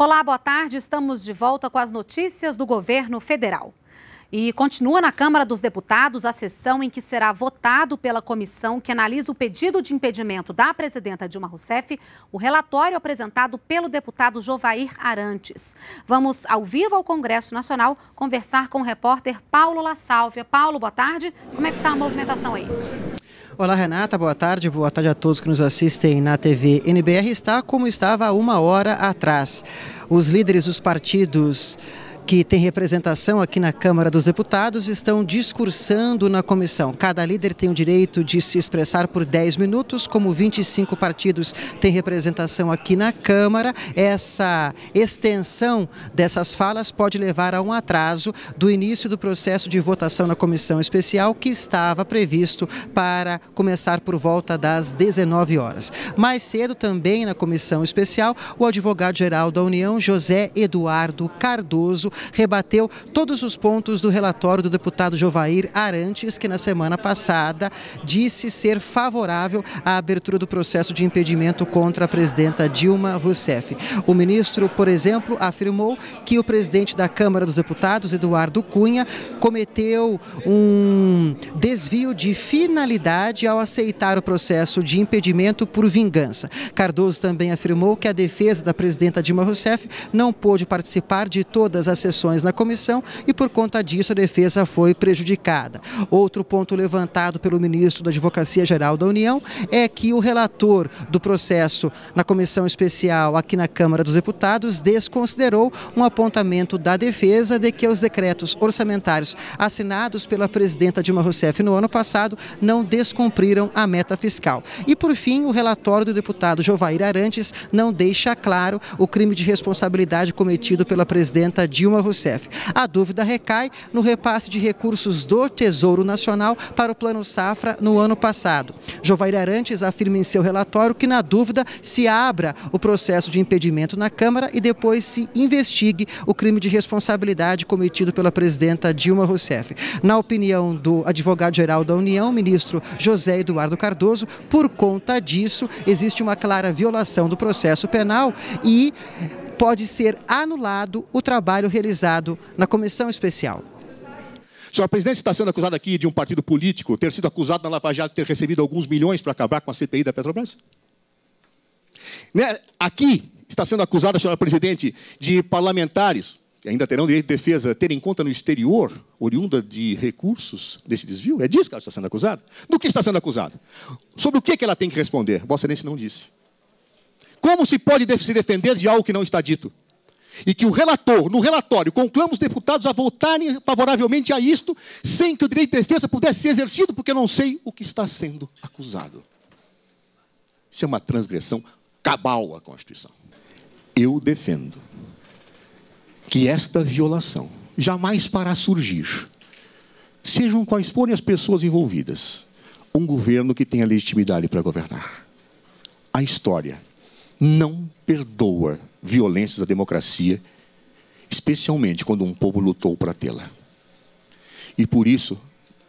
Olá, boa tarde. Estamos de volta com as notícias do governo federal. E continua na Câmara dos Deputados a sessão em que será votado pela comissão que analisa o pedido de impedimento da presidenta Dilma Rousseff, o relatório apresentado pelo deputado Jovair Arantes. Vamos ao vivo ao Congresso Nacional conversar com o repórter Paulo La Sálvia. Paulo, boa tarde. Como é que está a movimentação aí? Olá, Renata, boa tarde. Boa tarde a todos que nos assistem na TV NBR. Está como estava há uma hora atrás. Os líderes dos partidos que tem representação aqui na Câmara dos Deputados estão discursando na comissão. Cada líder tem o direito de se expressar por 10 minutos, como 25 partidos têm representação aqui na Câmara. Essa extensão dessas falas pode levar a um atraso do início do processo de votação na comissão especial, que estava previsto para começar por volta das 19 horas. Mais cedo, também na comissão especial, o advogado-geral da União, José Eduardo Cardoso, rebateu todos os pontos do relatório do deputado Jovair Arantes, que na semana passada disse ser favorável à abertura do processo de impedimento contra a presidenta Dilma Rousseff. O ministro, por exemplo, afirmou que o presidente da Câmara dos Deputados, Eduardo Cunha, cometeu um desvio de finalidade ao aceitar o processo de impedimento por vingança. Cardoso também afirmou que a defesa da presidenta Dilma Rousseff não pôde participar de todas as sessões na comissão e por conta disso a defesa foi prejudicada. Outro ponto levantado pelo ministro da Advocacia Geral da União é que o relator do processo na comissão especial aqui na Câmara dos Deputados desconsiderou um apontamento da defesa de que os decretos orçamentários assinados pela presidenta Dilma Rousseff no ano passado não descumpriram a meta fiscal. E por fim, o relatório do deputado Jovair Arantes não deixa claro o crime de responsabilidade cometido pela presidenta Dilma Dilma Rousseff. A dúvida recai no repasse de recursos do Tesouro Nacional para o Plano Safra no ano passado. Jovair Arantes afirma em seu relatório que, na dúvida, se abra o processo de impedimento na Câmara e depois se investigue o crime de responsabilidade cometido pela presidenta Dilma Rousseff. Na opinião do advogado-geral da União, ministro José Eduardo Cardoso, por conta disso, existe uma clara violação do processo penal e pode ser anulado o trabalho realizado na comissão especial. Senhor presidente, está sendo acusado aqui de um partido político ter sido acusado na Lava Jato de ter recebido alguns milhões para acabar com a CPI da Petrobras? Né? Aqui está sendo acusada, senhora presidente, de parlamentares que ainda terão direito de defesa terem em conta no exterior, oriunda de recursos desse desvio? É disso que ela está sendo acusada? Do que está sendo acusada? Sobre o que ela tem que responder? Vossa Excelência não disse. Como se pode se defender de algo que não está dito? E que o relator, no relatório, conclama os deputados a votarem favoravelmente a isto, sem que o direito de defesa pudesse ser exercido, porque não sei o que está sendo acusado. Isso é uma transgressão cabal à Constituição. Eu defendo que esta violação jamais fará surgir, sejam quais forem as pessoas envolvidas, um governo que tenha legitimidade para governar. A história não perdoa violências à democracia, especialmente quando um povo lutou para tê-la. E por isso,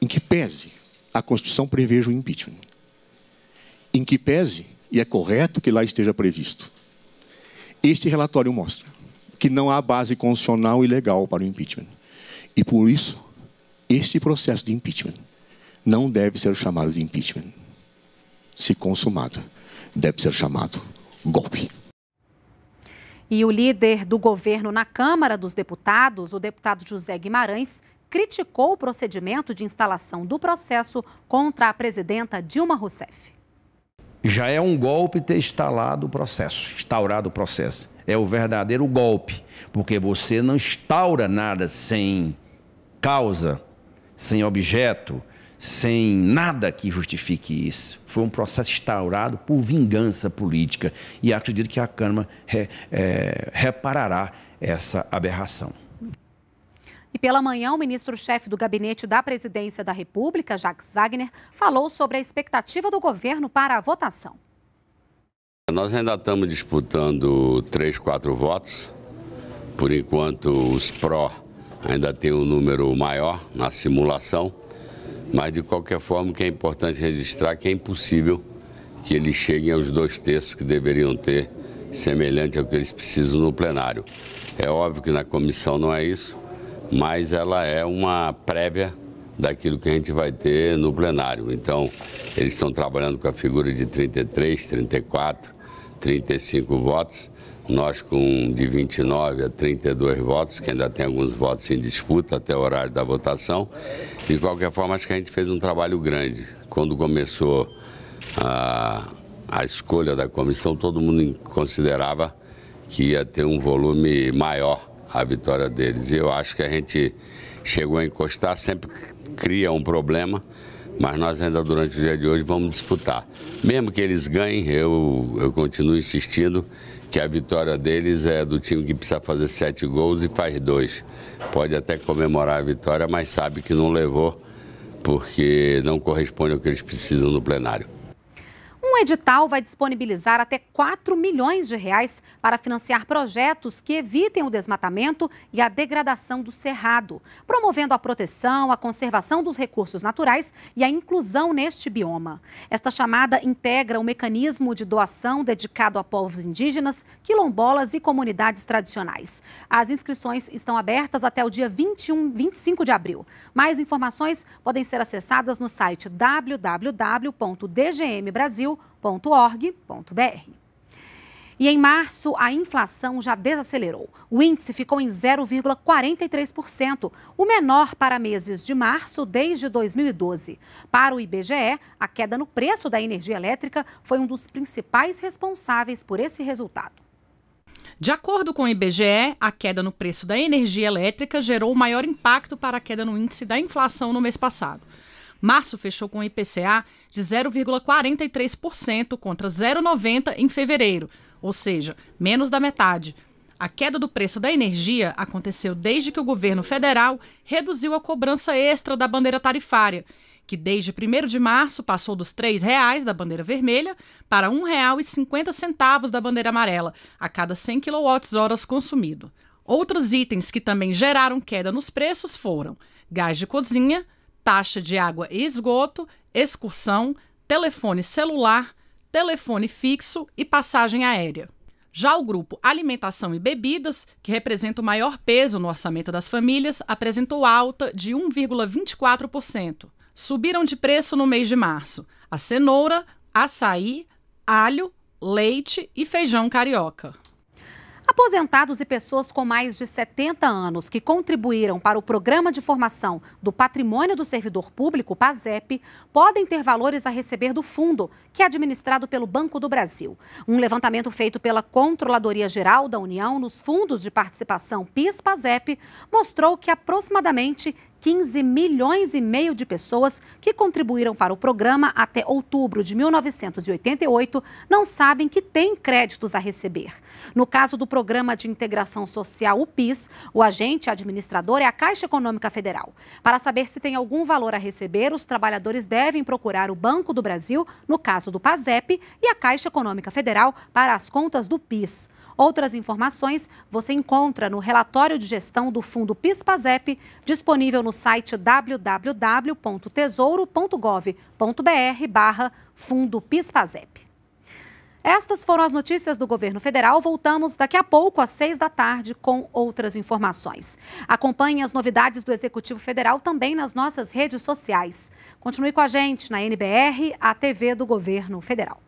em que pese a Constituição preveja o impeachment, em que pese, e é correto que lá esteja previsto, este relatório mostra que não há base constitucional e legal para o impeachment. E por isso, este processo de impeachment não deve ser chamado de impeachment. Se consumado, deve ser chamado golpe. E o líder do governo na Câmara dos Deputados, o deputado José Guimarães, criticou o procedimento de instalação do processo contra a presidenta Dilma Rousseff. Já é um golpe ter instalado o processo, instaurado o processo. É o verdadeiro golpe, porque você não instaura nada sem causa, sem objeto, sem nada que justifique isso. Foi um processo instaurado por vingança política e acredito que a Câmara re, é, reparará essa aberração. E pela manhã, o ministro-chefe do gabinete da Presidência da República, Jacques Wagner, falou sobre a expectativa do governo para a votação. Nós ainda estamos disputando três, quatro votos. Por enquanto, os pró ainda têm um número maior na simulação. Mas, de qualquer forma, o que é importante registrar é que é impossível que eles cheguem aos dois terços que deveriam ter, semelhante ao que eles precisam no plenário. É óbvio que na comissão não é isso, mas ela é uma prévia daquilo que a gente vai ter no plenário. Então, eles estão trabalhando com a figura de 33, 34, 35 votos. Nós, com de 29 a 32 votos, que ainda tem alguns votos em disputa até o horário da votação. De qualquer forma, acho que a gente fez um trabalho grande. Quando começou a, a escolha da comissão, todo mundo considerava que ia ter um volume maior a vitória deles. E eu acho que a gente chegou a encostar, sempre cria um problema, mas nós ainda durante o dia de hoje vamos disputar. Mesmo que eles ganhem, eu, eu continuo insistindo que a vitória deles é do time que precisa fazer sete gols e faz dois. Pode até comemorar a vitória, mas sabe que não levou porque não corresponde ao que eles precisam no plenário edital vai disponibilizar até 4 milhões de reais para financiar projetos que evitem o desmatamento e a degradação do cerrado, promovendo a proteção, a conservação dos recursos naturais e a inclusão neste bioma. Esta chamada integra o um mecanismo de doação dedicado a povos indígenas, quilombolas e comunidades tradicionais. As inscrições estão abertas até o dia 21, 25 de abril. Mais informações podem ser acessadas no site www.dgmbrasil.com www.inflação.org.br. E em março, a inflação já desacelerou. O índice ficou em 0,43%, o menor para meses de março desde 2012. Para o IBGE, a queda no preço da energia elétrica foi um dos principais responsáveis por esse resultado. De acordo com o IBGE, a queda no preço da energia elétrica gerou o maior impacto para a queda no índice da inflação no mês passado. Março fechou com IPCA de 0,43% contra 0,90% em fevereiro, ou seja, menos da metade. A queda do preço da energia aconteceu desde que o governo federal reduziu a cobrança extra da bandeira tarifária, que desde 1 de março passou dos R$ 3,00 da bandeira vermelha para R$ 1,50 da bandeira amarela, a cada 100 kWh consumido. Outros itens que também geraram queda nos preços foram gás de cozinha, taxa de água e esgoto, excursão, telefone celular, telefone fixo e passagem aérea. Já o grupo Alimentação e Bebidas, que representa o maior peso no orçamento das famílias, apresentou alta de 1,24%. Subiram de preço no mês de março a cenoura, açaí, alho, leite e feijão carioca. Aposentados e pessoas com mais de 70 anos que contribuíram para o Programa de Formação do Patrimônio do Servidor Público, PASEP, podem ter valores a receber do fundo, que é administrado pelo Banco do Brasil. Um levantamento feito pela Controladoria Geral da União nos fundos de participação PIS-PASEP mostrou que aproximadamente 15 milhões e meio de pessoas que contribuíram para o programa até outubro de 1988 não sabem que têm créditos a receber. No caso do Programa de Integração Social, o PIS, o agente administrador é a Caixa Econômica Federal. Para saber se tem algum valor a receber, os trabalhadores devem procurar o Banco do Brasil, no caso do PASEP, e a Caixa Econômica Federal para as contas do PIS. Outras informações você encontra no relatório de gestão do Fundo PISPAZEP, disponível no site www.tesouro.gov.br barra Fundo PISPAZEP. Estas foram as notícias do governo federal. Voltamos daqui a pouco, às seis da tarde, com outras informações. Acompanhe as novidades do Executivo Federal também nas nossas redes sociais. Continue com a gente na NBR, a TV do Governo Federal.